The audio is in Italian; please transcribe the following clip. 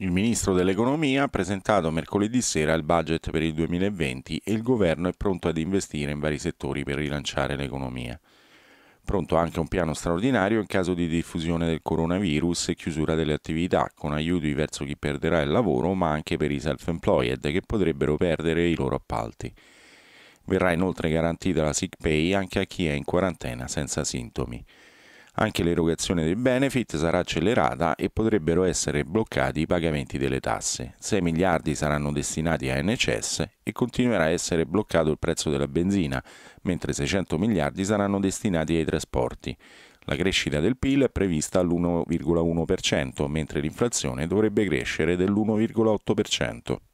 Il ministro dell'economia ha presentato mercoledì sera il budget per il 2020 e il governo è pronto ad investire in vari settori per rilanciare l'economia. Pronto anche un piano straordinario in caso di diffusione del coronavirus e chiusura delle attività, con aiuti verso chi perderà il lavoro, ma anche per i self-employed che potrebbero perdere i loro appalti. Verrà inoltre garantita la sick pay anche a chi è in quarantena senza sintomi. Anche l'erogazione dei benefit sarà accelerata e potrebbero essere bloccati i pagamenti delle tasse. 6 miliardi saranno destinati a NCS e continuerà a essere bloccato il prezzo della benzina, mentre 600 miliardi saranno destinati ai trasporti. La crescita del PIL è prevista all'1,1%, mentre l'inflazione dovrebbe crescere dell'1,8%.